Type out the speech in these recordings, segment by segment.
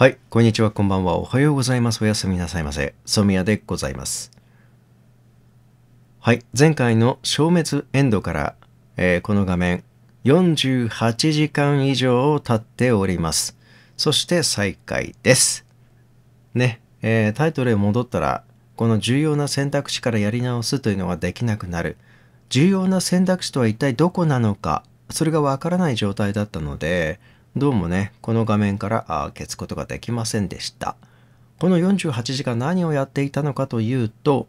はい、こんにちは、こんばんは、おはようございます。おやすみなさいませ。ソミヤでございます。はい、前回の消滅エンドから、えー、この画面、48時間以上経っております。そして再開です。ね、えー、タイトルへ戻ったら、この重要な選択肢からやり直すというのはできなくなる。重要な選択肢とは一体どこなのか、それがわからない状態だったので、どうもね、この画面から消すことができませんでした。この48時間何をやっていたのかというと、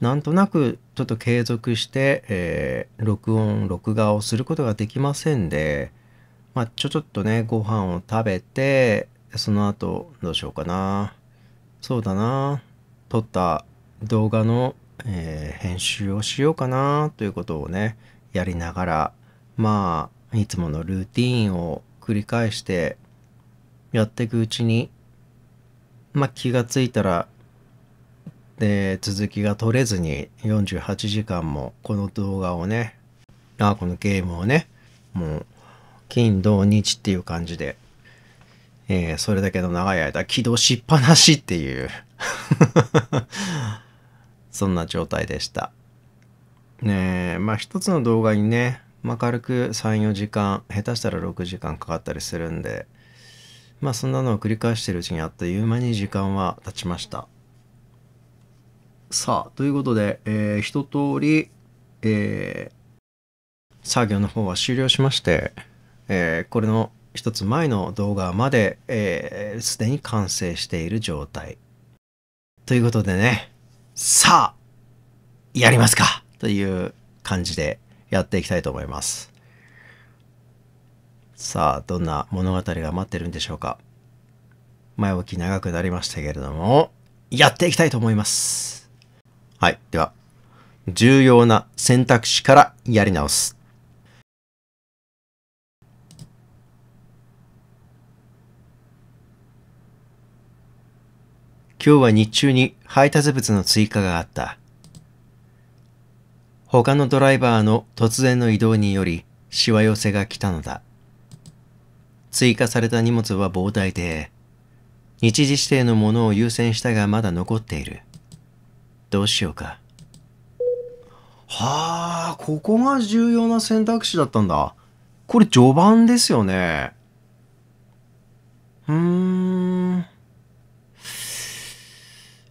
なんとなくちょっと継続して、えー、録音、録画をすることができませんで、まあ、ちょちょっとね、ご飯を食べて、その後、どうしようかな。そうだな。撮った動画の、えー、編集をしようかな、ということをね、やりながら、まあ、いつものルーティーンを繰り返してやっていくうちに、まあ、気がついたら、で、続きが取れずに48時間もこの動画をね、あ、このゲームをね、もう、金、土、日っていう感じで、えー、それだけの長い間起動しっぱなしっていう そんな状態でした。ねえ、まあ一つの動画にね、まあ、軽く34時間下手したら6時間かかったりするんでまあそんなのを繰り返してるうちにあっという間に時間は経ちましたさあということで、えー、一通り、えー、作業の方は終了しまして、えー、これの一つ前の動画まで、えー、すでに完成している状態ということでねさあやりますかという感じでやっていきたいと思います。さあ、どんな物語が待ってるんでしょうか。前置き長くなりましたけれども、やっていきたいと思います。はい、では、重要な選択肢からやり直す。今日は日中に配達物の追加があった。他のドライバーの突然の移動により、しわ寄せが来たのだ。追加された荷物は膨大で、日時指定のものを優先したがまだ残っている。どうしようか。はあ、ここが重要な選択肢だったんだ。これ序盤ですよね。うーん。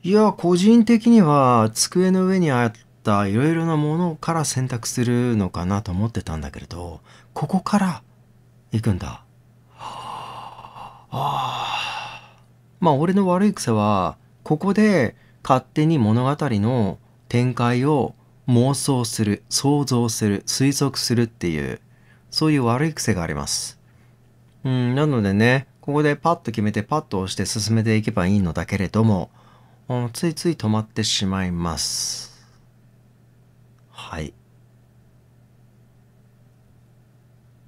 いや、個人的には机の上にあっったいろいろなものから選択するのかなと思ってたんだけれどここから行くんだ。はあ、まあ俺の悪い癖はここで勝手に物語の展開を妄想する想像する推測するっていうそういう悪い癖があります。うん、なのでねここでパッと決めてパッと押して進めていけばいいのだけれどもついつい止まってしまいます。はい。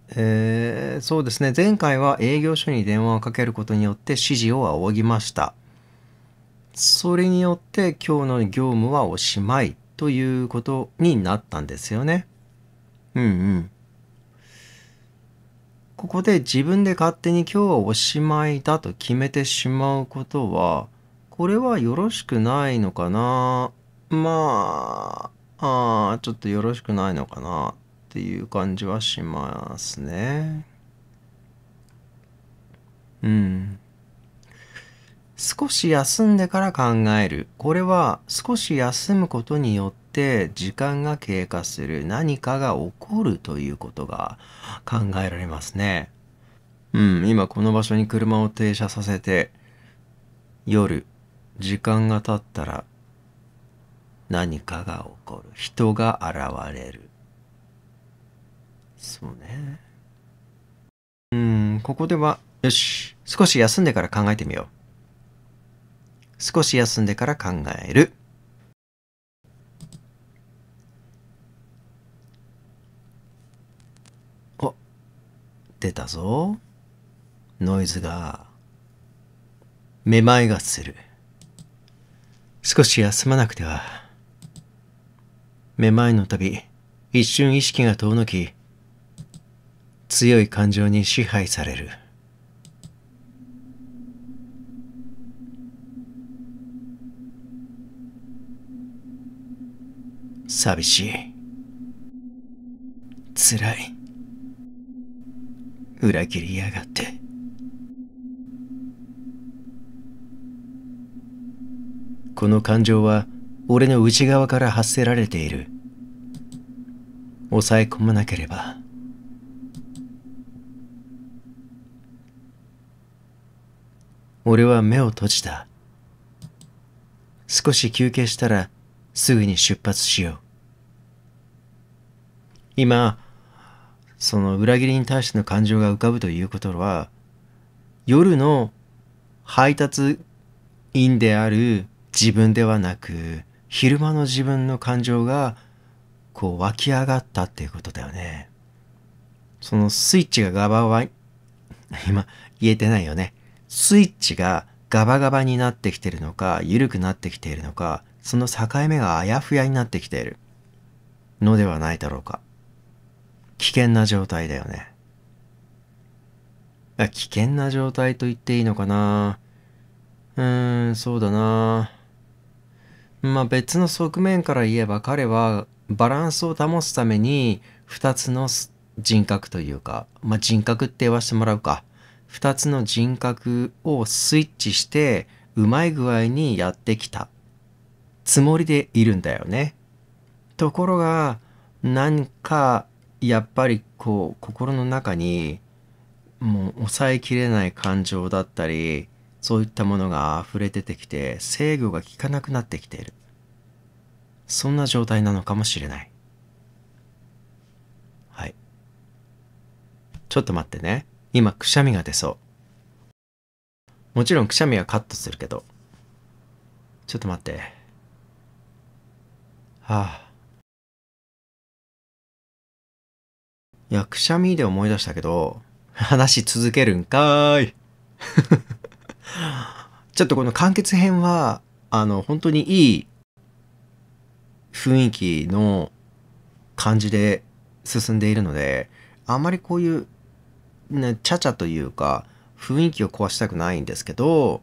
えー、そうですね前回は営業所に電話をかけることによって指示を仰ぎましたそれによって今日の業務はおしまいということになったんですよねうんうんここで自分で勝手に今日はおしまいだと決めてしまうことはこれはよろしくないのかなまあああちょっとよろしくないのかなっていう感じはしますねうん少し休んでから考えるこれは少し休むことによって時間が経過する何かが起こるということが考えられますねうん今この場所に車を停車させて夜時間が経ったら何かが起こる人が現れるそうねうんここではよし少し休んでから考えてみよう少し休んでから考えるお出たぞノイズがめまいがする少し休まなくては。めまいのたび、一瞬意識が遠のき、強い感情に支配される。寂しい。辛い。裏切りやがって。この感情は俺の内側から発せられている抑え込まなければ俺は目を閉じた少し休憩したらすぐに出発しよう今その裏切りに対しての感情が浮かぶということは夜の配達員である自分ではなく昼間の自分の感情がこう湧き上がったっていうことだよね。そのスイッチがガバガバ、今言えてないよね。スイッチがガバガバになってきてるのか、緩くなってきているのか、その境目があやふやになってきているのではないだろうか。危険な状態だよね。危険な状態と言っていいのかなうーん、そうだなまあ、別の側面から言えば彼はバランスを保つために2つの人格というか、まあ、人格って言わせてもらうか2つの人格をスイッチしてうまい具合にやってきたつもりでいるんだよね。ところがなんかやっぱりこう心の中にもう抑えきれない感情だったりそういったものが溢れ出てきて制御が効かなくなってきているそんな状態なのかもしれないはいちょっと待ってね今くしゃみが出そうもちろんくしゃみはカットするけどちょっと待ってはあいやくしゃみで思い出したけど話し続けるんかーいちょっとこの完結編は、あの、本当にいい雰囲気の感じで進んでいるので、あんまりこういう、ね、ちゃちゃというか、雰囲気を壊したくないんですけど、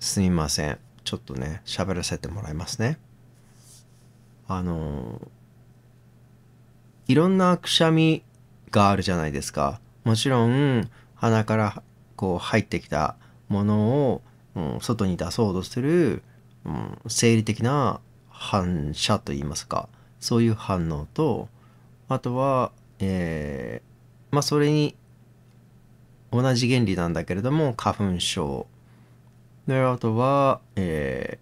すみません。ちょっとね、喋らせてもらいますね。あの、いろんなくしゃみがあるじゃないですか。もちろん、鼻からこう入ってきたものを、うん、外に出そうとする、うん、生理的な反射といいますかそういう反応とあとは、えー、まあ、それに同じ原理なんだけれども花粉症であとは、え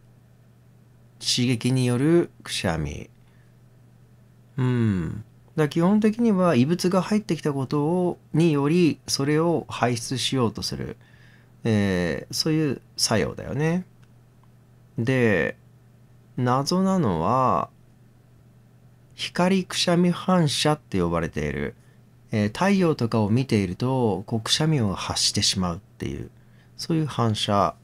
ー、刺激によるくしゃみうんだ基本的には異物が入ってきたことをによりそれを排出しようとするえー、そういう作用だよね。で謎なのは光くしゃみ反射って呼ばれている、えー、太陽とかを見ているとこうくしゃみを発してしまうっていうそういう反射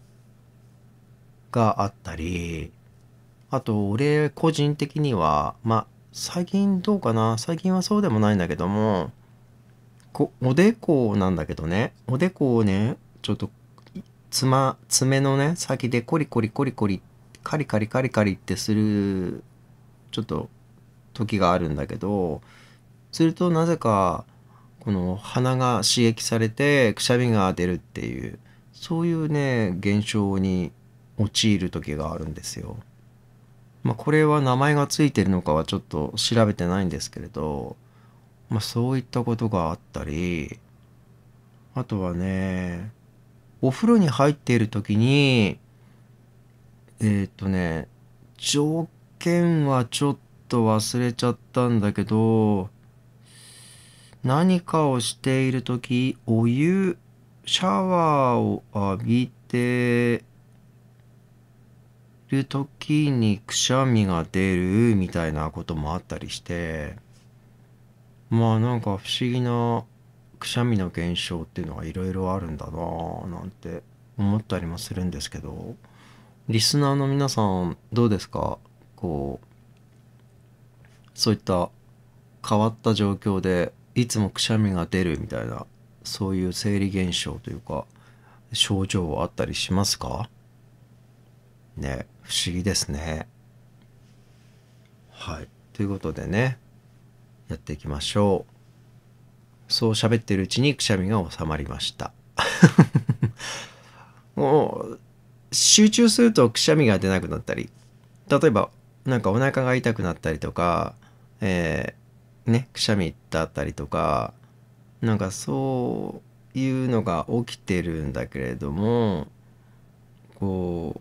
があったりあと俺個人的にはまあ最近どうかな最近はそうでもないんだけどもこおでこなんだけどねおでこをねちょっとつま、爪のね、先でコリコリコリコリ、カリカリカリカリってする、ちょっと、時があるんだけど、するとなぜか、この鼻が刺激されて、くしゃみが出るっていう、そういうね、現象に陥る時があるんですよ。まあ、これは名前が付いてるのかはちょっと調べてないんですけれど、まあ、そういったことがあったり、あとはね、お風呂に入っている時に、えっ、ー、とね、条件はちょっと忘れちゃったんだけど、何かをしている時、お湯、シャワーを浴びてる時にくしゃみが出るみたいなこともあったりして、まあなんか不思議なくしゃみの現象っていうのがいろいろあるんだなぁなんて思ったりもするんですけどリスナーの皆さんどうですかこうそういった変わった状況でいつもくしゃみが出るみたいなそういう生理現象というか症状はあったりしますかね不思議ですね。はいということでねやっていきましょう。そう喋ってるうちにくしゃみが収まりました。もう、集中するとくしゃみが出なくなったり、例えば、なんかお腹が痛くなったりとか、えー、ね、くしゃみだったりとか、なんかそういうのが起きてるんだけれども、こう、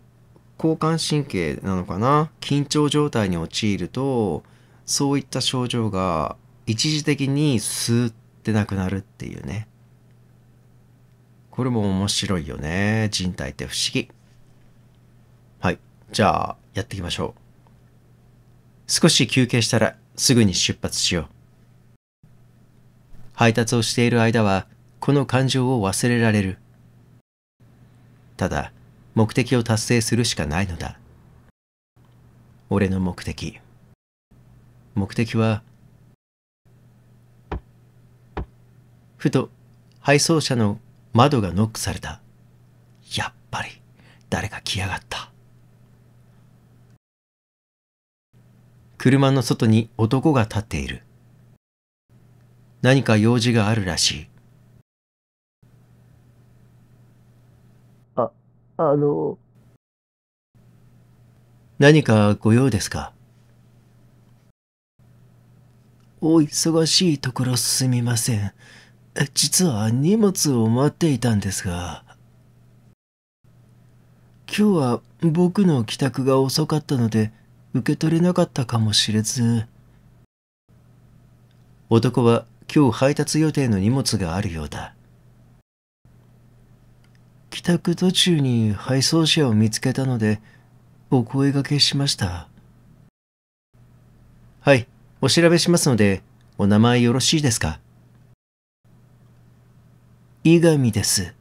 交感神経なのかな緊張状態に陥ると、そういった症状が一時的にスーッってなくなるっていうね。これも面白いよね。人体って不思議。はい。じゃあ、やっていきましょう。少し休憩したらすぐに出発しよう。配達をしている間は、この感情を忘れられる。ただ、目的を達成するしかないのだ。俺の目的。目的は、ふと配送車の窓がノックされた。やっぱり誰か来やがった。車の外に男が立っている。何か用事があるらしい。あ、あの。何かご用ですかお忙しいところすみません。実は荷物を待っていたんですが、今日は僕の帰宅が遅かったので受け取れなかったかもしれず。男は今日配達予定の荷物があるようだ。帰宅途中に配送車を見つけたのでお声がけしました。はい、お調べしますのでお名前よろしいですか伊神です。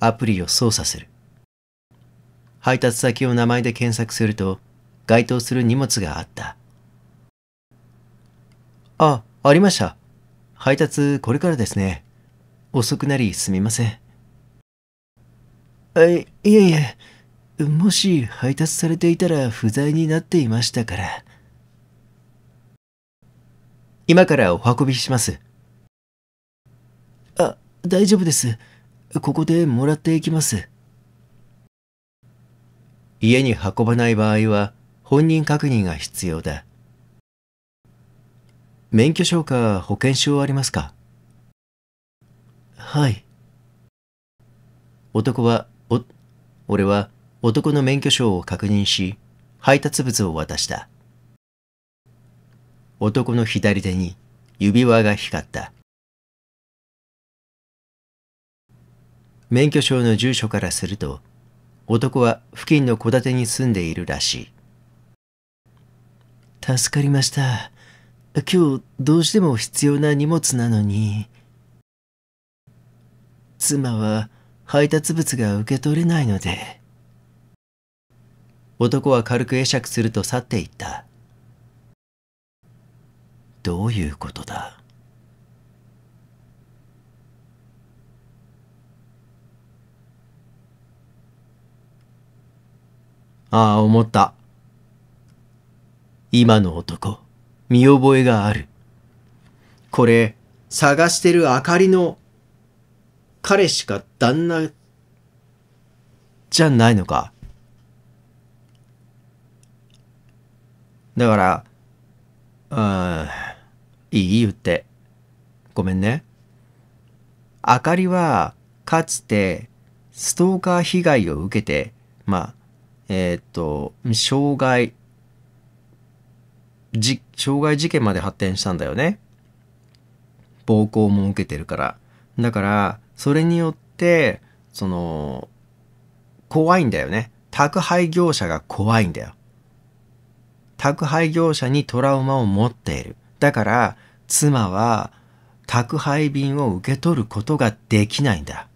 アプリを操作する。配達先を名前で検索すると、該当する荷物があった。あ、ありました。配達これからですね。遅くなりすみません。え、いえいえ、もし配達されていたら不在になっていましたから。今からお運びします。大丈夫です。ここでもらっていきます。家に運ばない場合は本人確認が必要だ。免許証か保険証ありますかはい。男は、お、俺は男の免許証を確認し、配達物を渡した。男の左手に指輪が光った。免許証の住所からすると、男は付近の戸建てに住んでいるらしい。助かりました。今日どうしても必要な荷物なのに。妻は配達物が受け取れないので。男は軽く会釈すると去っていった。どういうことだああ、思った。今の男、見覚えがある。これ、探してる明かりの、彼しか旦那、じゃないのか。だから、あいい言って。ごめんね。明かりは、かつて、ストーカー被害を受けて、まあ、えー、っと、障害、じ、障害事件まで発展したんだよね。暴行も受けてるから。だから、それによって、その、怖いんだよね。宅配業者が怖いんだよ。宅配業者にトラウマを持っている。だから、妻は宅配便を受け取ることができないんだ。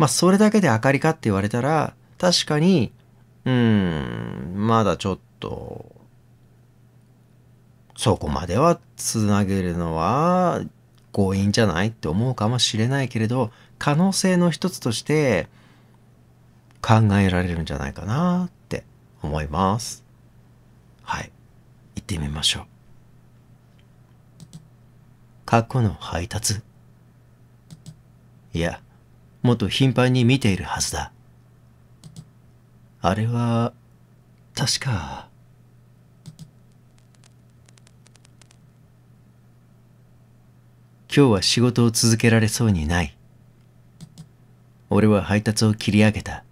まあ、それだけで明かりかって言われたら、確かに、うん、まだちょっと、そこまではつなげるのは強引じゃないって思うかもしれないけれど、可能性の一つとして考えられるんじゃないかなって思います。はい。行ってみましょう。過去の配達。いや。もっと頻繁に見ているはずだ。あれは、確か。今日は仕事を続けられそうにない。俺は配達を切り上げた。